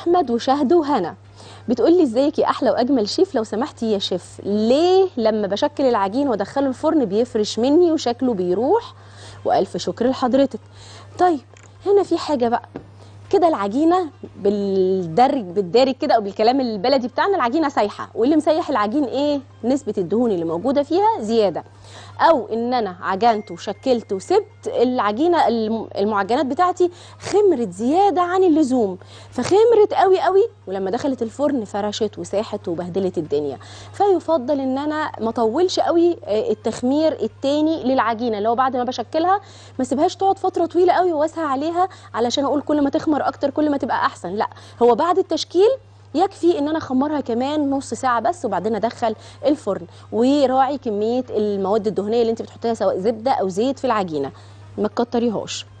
احمد وشهد وهنا بتقول لي ازيك يا احلى واجمل شيف لو سمحتي يا شيف ليه لما بشكل العجين وادخله الفرن بيفرش مني وشكله بيروح والف شكر لحضرتك طيب هنا في حاجه بقى كده العجينه بالدرج بالدارج كده او بالكلام البلدي بتاعنا العجينه سايحه واللي مسيح العجين ايه نسبه الدهون اللي موجوده فيها زياده او ان انا عجنت وشكلت وسبت العجينه المعجنات بتاعتي خمرت زياده عن اللزوم فخمرت قوي قوي ولما دخلت الفرن فرشت وساحت وبهدلت الدنيا فيفضل ان انا ما اطولش قوي آه، التخمير التاني للعجينه اللي هو بعد ما بشكلها ما سيبهاش تقعد فتره طويله قوي واسها عليها علشان اقول كل ما تخمر اكتر كل ما تبقى احسن لا هو بعد التشكيل يكفي ان انا اخمرها كمان نص ساعه بس وبعدين ادخل الفرن وراعي كميه المواد الدهنيه اللي انت بتحطيها سواء زبده او زيت في العجينه ما تكتريهاش